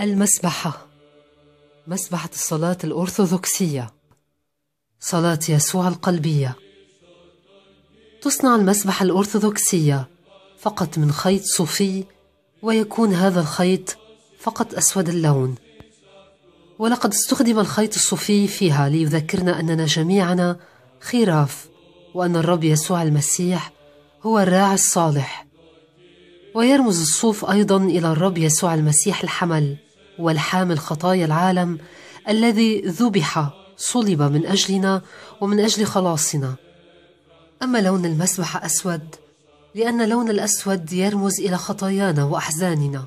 المسبحة مسبحة الصلاة الأرثوذكسية صلاة يسوع القلبية تصنع المسبحة الأرثوذكسية فقط من خيط صوفي ويكون هذا الخيط فقط أسود اللون ولقد استخدم الخيط الصوفي فيها ليذكرنا أننا جميعنا خراف وأن الرب يسوع المسيح هو الراعي الصالح ويرمز الصوف أيضا إلى الرب يسوع المسيح الحمل والحامل خطايا العالم الذي ذبح صلب من أجلنا ومن أجل خلاصنا أما لون المسبح أسود لأن لون الأسود يرمز إلى خطايانا وأحزاننا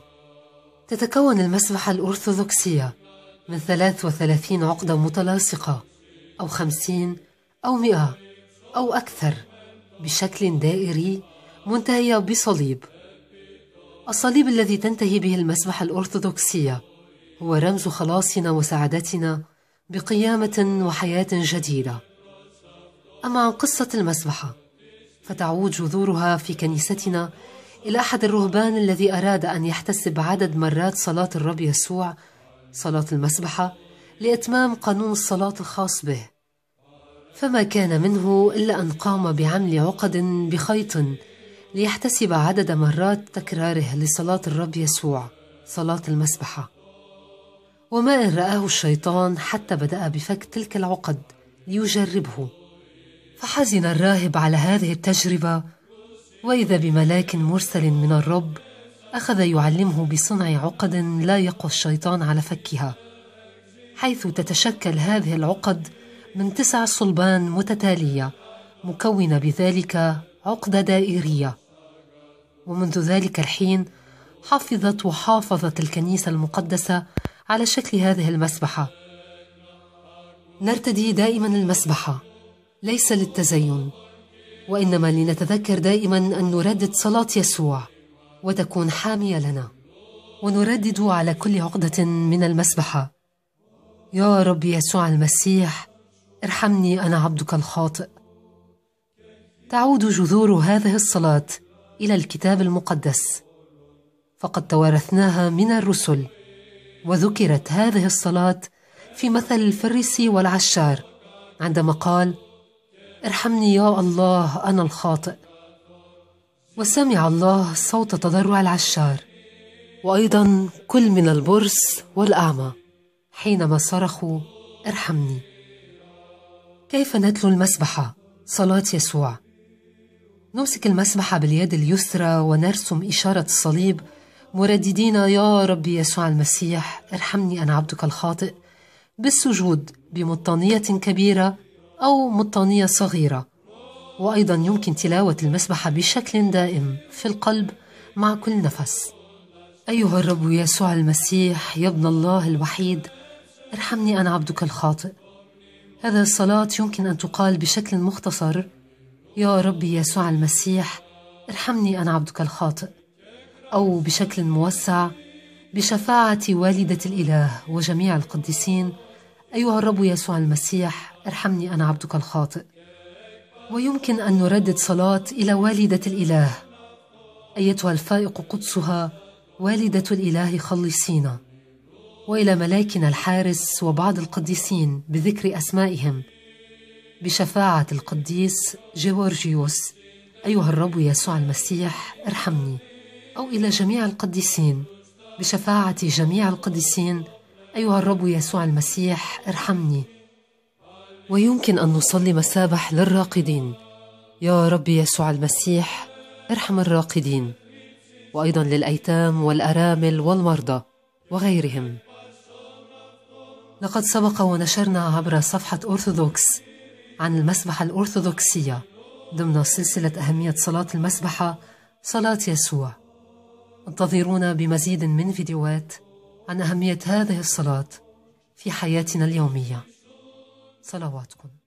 تتكون المسبحة الأرثوذكسية من 33 عقدة متلاصقة أو 50 أو 100 أو أكثر بشكل دائري منتهية بصليب الصليب الذي تنتهي به المسبحة الأرثوذكسية هو رمز خلاصنا وسعادتنا بقيامة وحياة جديدة أما عن قصة المسبحة فتعود جذورها في كنيستنا إلى أحد الرهبان الذي أراد أن يحتسب عدد مرات صلاة الرب يسوع صلاة المسبحة لإتمام قانون الصلاة الخاص به فما كان منه إلا أن قام بعمل عقد بخيط ليحتسب عدد مرات تكراره لصلاة الرب يسوع صلاة المسبحة وما إن رآه الشيطان حتى بدأ بفك تلك العقد ليجربه فحزن الراهب على هذه التجربة وإذا بملاك مرسل من الرب أخذ يعلمه بصنع عقد لا يقوى الشيطان على فكها حيث تتشكل هذه العقد من تسع صلبان متتالية مكونة بذلك عقدة دائرية ومنذ ذلك الحين حفظت وحافظت الكنيسة المقدسة على شكل هذه المسبحة نرتدي دائما المسبحة ليس للتزين وإنما لنتذكر دائما أن نردد صلاة يسوع وتكون حامية لنا ونردد على كل عقدة من المسبحة يا رب يسوع المسيح ارحمني أنا عبدك الخاطئ تعود جذور هذه الصلاة إلى الكتاب المقدس فقد توارثناها من الرسل وذكرت هذه الصلاة في مثل الفريسي والعشار عندما قال ارحمني يا الله أنا الخاطئ وسمع الله صوت تضرع العشار وأيضا كل من البرص والأعمى حينما صرخوا ارحمني كيف نتلو المسبحة صلاة يسوع نمسك المسبحة باليد اليسرى ونرسم إشارة الصليب مرددين يا رب يسوع المسيح ارحمني أنا عبدك الخاطئ بالسجود بمطانية كبيرة أو مطانية صغيرة وأيضا يمكن تلاوة المسبحة بشكل دائم في القلب مع كل نفس أيها الرب يسوع المسيح يا ابن الله الوحيد ارحمني أنا عبدك الخاطئ هذا الصلاة يمكن أن تقال بشكل مختصر يا رب يسوع المسيح ارحمني أنا عبدك الخاطئ أو بشكل موسع بشفاعة والدة الإله وجميع القديسين أيها الرب يسوع المسيح ارحمني أنا عبدك الخاطئ ويمكن أن نردد صلاة إلى والدة الإله أيتها الفائق قدسها والدة الإله خلصينا وإلى ملاكنا الحارس وبعض القديسين بذكر أسمائهم بشفاعة القديس جورجيوس أيها الرب يسوع المسيح ارحمني أو إلى جميع القديسين بشفاعة جميع القديسين أيها الرب يسوع المسيح ارحمني ويمكن أن نصلي مسابح للراقدين يا رب يسوع المسيح ارحم الراقدين وأيضا للأيتام والأرامل والمرضى وغيرهم لقد سبق ونشرنا عبر صفحة أرثوذكس عن المسبحة الأرثوذكسية ضمن سلسلة أهمية صلاة المسبحة صلاة يسوع انتظرونا بمزيد من فيديوهات عن أهمية هذه الصلاة في حياتنا اليومية صلواتكم